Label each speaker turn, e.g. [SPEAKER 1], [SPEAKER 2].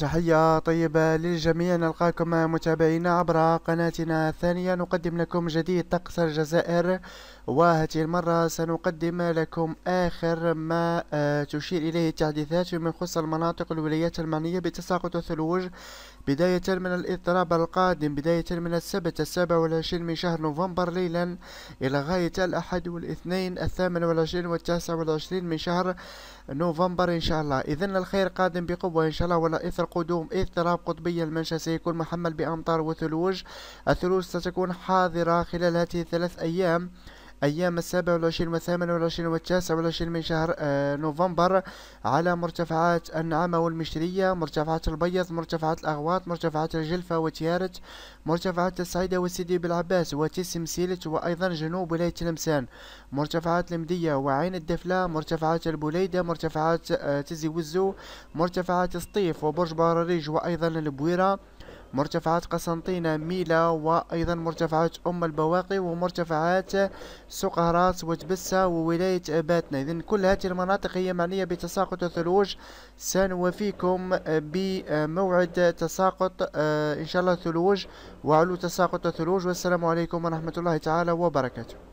[SPEAKER 1] تحية طيبة للجميع نلقاكم متابعينا عبر قناتنا الثانية نقدم لكم جديد طقس الجزائر وهذه المرة سنقدم لكم آخر ما آه، تشير إليه التحديثات فيما يخص المناطق الولايات المعنية بتساقط الثلوج بداية من الاضطراب القادم بداية من السبت السابع والعشرين من شهر نوفمبر ليلا إلى غاية الأحد والاثنين الثامن والعشرين والتاسع والعشرين من شهر نوفمبر إن شاء الله إذن الخير قادم بقوة إن شاء الله ولا إثر قدوم اضطراب قطبي المنشأ سيكون محمل بأمطار وثلوج الثلوج ستكون حاضرة خلال هذه الثلاث أيام أيام السابع والعشرين والثامن والعشرين والتاسع والعشرين من شهر آه، نوفمبر على مرتفعات النعامة والمشرية مرتفعات البيض مرتفعات الأغواط مرتفعات الجلفة وتيارت مرتفعات السعيدة وسيدي بالعباس وتسم سيلت وأيضا جنوب ولاية تلمسان مرتفعات المدية وعين الدفلة مرتفعات البوليدة مرتفعات آه، تزي وزو مرتفعات الصطيف وبرج باراريج وأيضا البويرة مرتفعات قسنطينة ميلا وأيضا مرتفعات أم البواقي ومرتفعات سقهرات وتبسة وولاية باتنا إذا كل هذه المناطق هي معنية بتساقط الثلوج سنوفيكم بموعد تساقط آه، إن شاء الله الثلوج وعلو تساقط الثلوج والسلام عليكم ورحمة الله تعالى وبركاته